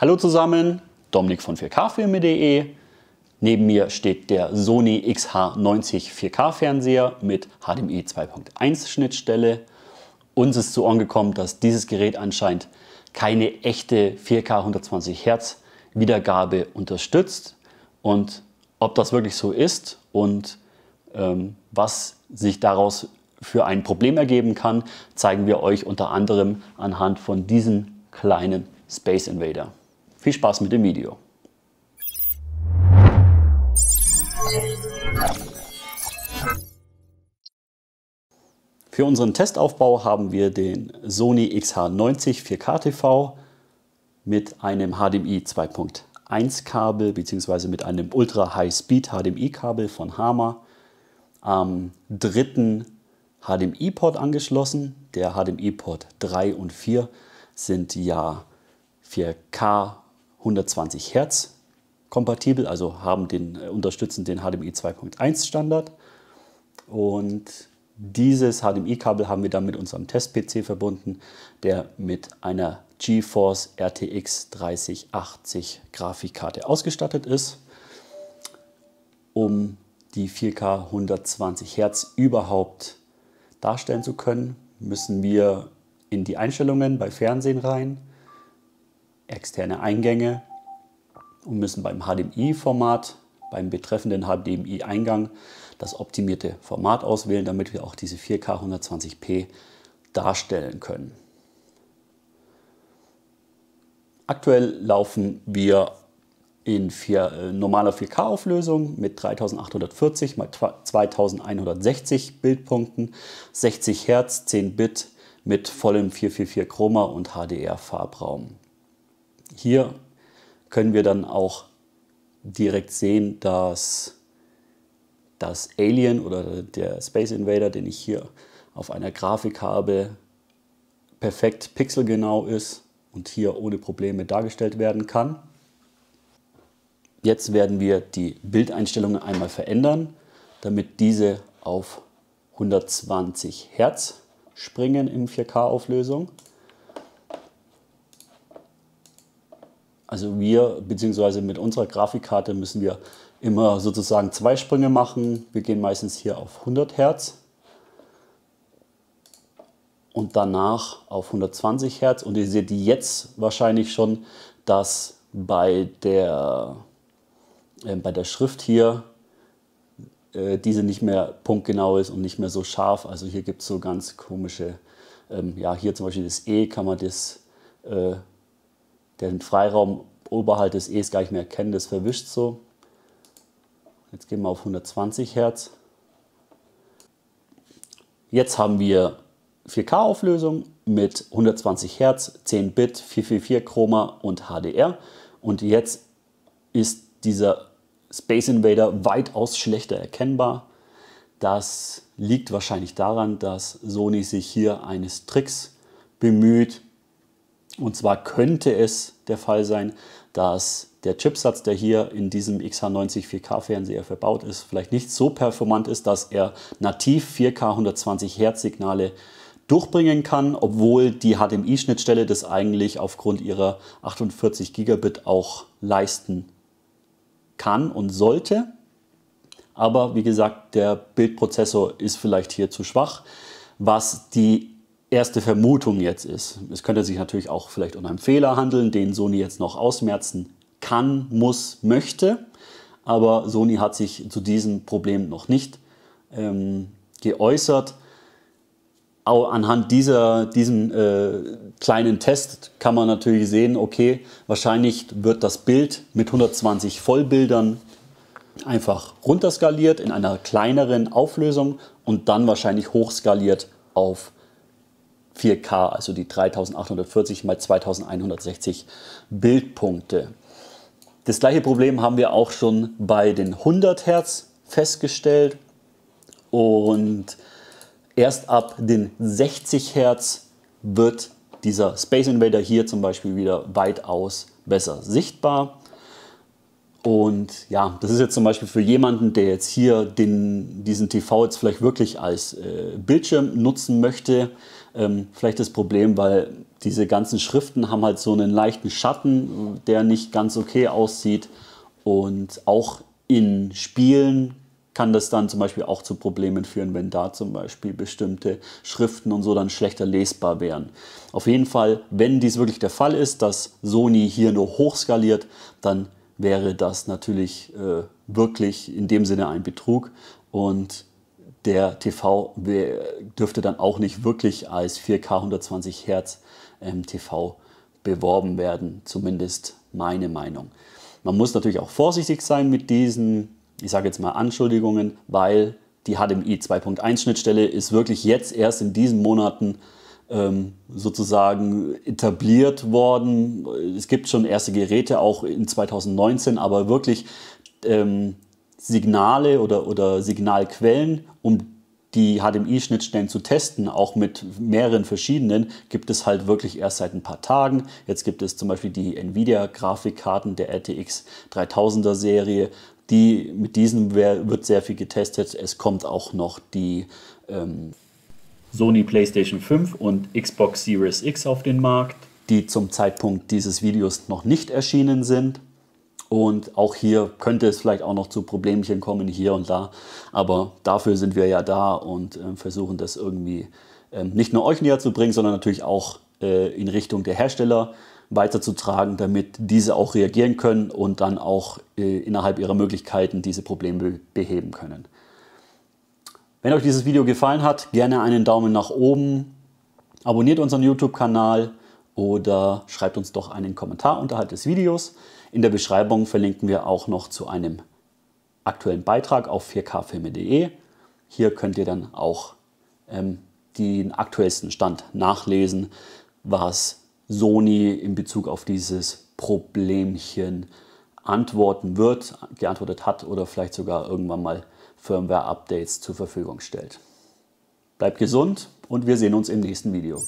Hallo zusammen, Dominik von 4kfilme.de. Neben mir steht der Sony XH90 4K Fernseher mit HDMI 2.1 Schnittstelle. Uns ist zu Ohren gekommen, dass dieses Gerät anscheinend keine echte 4K 120 Hertz Wiedergabe unterstützt. Und ob das wirklich so ist und ähm, was sich daraus für ein Problem ergeben kann, zeigen wir euch unter anderem anhand von diesem kleinen Space Invader. Viel Spaß mit dem Video. Für unseren Testaufbau haben wir den Sony XH90 4K TV mit einem HDMI 2.1 Kabel bzw. mit einem Ultra High Speed HDMI Kabel von Hama am dritten HDMI Port angeschlossen. Der HDMI Port 3 und 4 sind ja 4K 120 Hertz kompatibel, also haben den, äh, unterstützen den HDMI 2.1 Standard. Und dieses HDMI-Kabel haben wir dann mit unserem Test-PC verbunden, der mit einer GeForce RTX 3080 Grafikkarte ausgestattet ist, um die 4K 120 Hertz überhaupt darstellen zu können, müssen wir in die Einstellungen bei Fernsehen rein, externe Eingänge und müssen beim HDMI-Format, beim betreffenden HDMI-Eingang, das optimierte Format auswählen, damit wir auch diese 4K 120p darstellen können. Aktuell laufen wir in vier, äh, normaler 4K-Auflösung mit 3840 x 2160 Bildpunkten, 60 Hertz, 10 Bit mit vollem 444 Chroma und HDR-Farbraum hier können wir dann auch direkt sehen, dass das Alien oder der Space Invader, den ich hier auf einer Grafik habe, perfekt pixelgenau ist und hier ohne Probleme dargestellt werden kann. Jetzt werden wir die Bildeinstellungen einmal verändern, damit diese auf 120 Hertz springen in 4K-Auflösung. Also wir, beziehungsweise mit unserer Grafikkarte müssen wir immer sozusagen zwei Sprünge machen. Wir gehen meistens hier auf 100 Hertz und danach auf 120 Hertz. Und ihr seht jetzt wahrscheinlich schon, dass bei der, äh, bei der Schrift hier äh, diese nicht mehr punktgenau ist und nicht mehr so scharf. Also hier gibt es so ganz komische, ähm, ja hier zum Beispiel das E kann man das äh, den Freiraum oberhalb des Es gar nicht mehr erkennen, das verwischt so. Jetzt gehen wir auf 120 Hertz. Jetzt haben wir 4K-Auflösung mit 120 Hertz, 10 Bit, 444 Chroma und HDR. Und jetzt ist dieser Space Invader weitaus schlechter erkennbar. Das liegt wahrscheinlich daran, dass Sony sich hier eines Tricks bemüht, und zwar könnte es der Fall sein, dass der Chipsatz, der hier in diesem XH90 4K-Fernseher verbaut ist, vielleicht nicht so performant ist, dass er nativ 4K 120 Hertz Signale durchbringen kann, obwohl die HDMI-Schnittstelle das eigentlich aufgrund ihrer 48 Gigabit auch leisten kann und sollte. Aber wie gesagt, der Bildprozessor ist vielleicht hier zu schwach. Was die erste Vermutung jetzt ist. Es könnte sich natürlich auch vielleicht um einen Fehler handeln, den Sony jetzt noch ausmerzen kann, muss, möchte. Aber Sony hat sich zu diesem Problem noch nicht ähm, geäußert. Auch anhand dieser, diesem äh, kleinen Test kann man natürlich sehen, okay, wahrscheinlich wird das Bild mit 120 Vollbildern einfach runterskaliert in einer kleineren Auflösung und dann wahrscheinlich hochskaliert auf 4K, also die 3840 mal 2160 Bildpunkte. Das gleiche Problem haben wir auch schon bei den 100 Hertz festgestellt und erst ab den 60 Hertz wird dieser Space Invader hier zum Beispiel wieder weitaus besser sichtbar. Und ja, das ist jetzt zum Beispiel für jemanden, der jetzt hier den, diesen TV jetzt vielleicht wirklich als äh, Bildschirm nutzen möchte, ähm, vielleicht das Problem, weil diese ganzen Schriften haben halt so einen leichten Schatten, der nicht ganz okay aussieht. Und auch in Spielen kann das dann zum Beispiel auch zu Problemen führen, wenn da zum Beispiel bestimmte Schriften und so dann schlechter lesbar wären. Auf jeden Fall, wenn dies wirklich der Fall ist, dass Sony hier nur hochskaliert, dann wäre das natürlich äh, wirklich in dem Sinne ein Betrug und der TV dürfte dann auch nicht wirklich als 4K 120 Hertz ähm, TV beworben werden, zumindest meine Meinung. Man muss natürlich auch vorsichtig sein mit diesen, ich sage jetzt mal Anschuldigungen, weil die HDMI 2.1 Schnittstelle ist wirklich jetzt erst in diesen Monaten ähm, sozusagen etabliert worden. Es gibt schon erste Geräte, auch in 2019, aber wirklich ähm, Signale oder, oder Signalquellen, um die HDMI-Schnittstellen zu testen, auch mit mehreren verschiedenen, gibt es halt wirklich erst seit ein paar Tagen. Jetzt gibt es zum Beispiel die Nvidia-Grafikkarten der RTX 3000er Serie. Die, mit diesen wird sehr viel getestet. Es kommt auch noch die ähm, Sony PlayStation 5 und Xbox Series X auf den Markt. Die zum Zeitpunkt dieses Videos noch nicht erschienen sind. Und auch hier könnte es vielleicht auch noch zu Problemchen kommen, hier und da. Aber dafür sind wir ja da und äh, versuchen das irgendwie äh, nicht nur euch näher zu bringen, sondern natürlich auch äh, in Richtung der Hersteller weiterzutragen, damit diese auch reagieren können und dann auch äh, innerhalb ihrer Möglichkeiten diese Probleme beheben können. Wenn euch dieses Video gefallen hat, gerne einen Daumen nach oben, abonniert unseren YouTube-Kanal oder schreibt uns doch einen Kommentar unterhalb des Videos. In der Beschreibung verlinken wir auch noch zu einem aktuellen Beitrag auf 4kfilme.de. Hier könnt ihr dann auch ähm, den aktuellsten Stand nachlesen, was Sony in Bezug auf dieses Problemchen antworten wird, geantwortet hat oder vielleicht sogar irgendwann mal Firmware-Updates zur Verfügung stellt. Bleibt gesund und wir sehen uns im nächsten Video.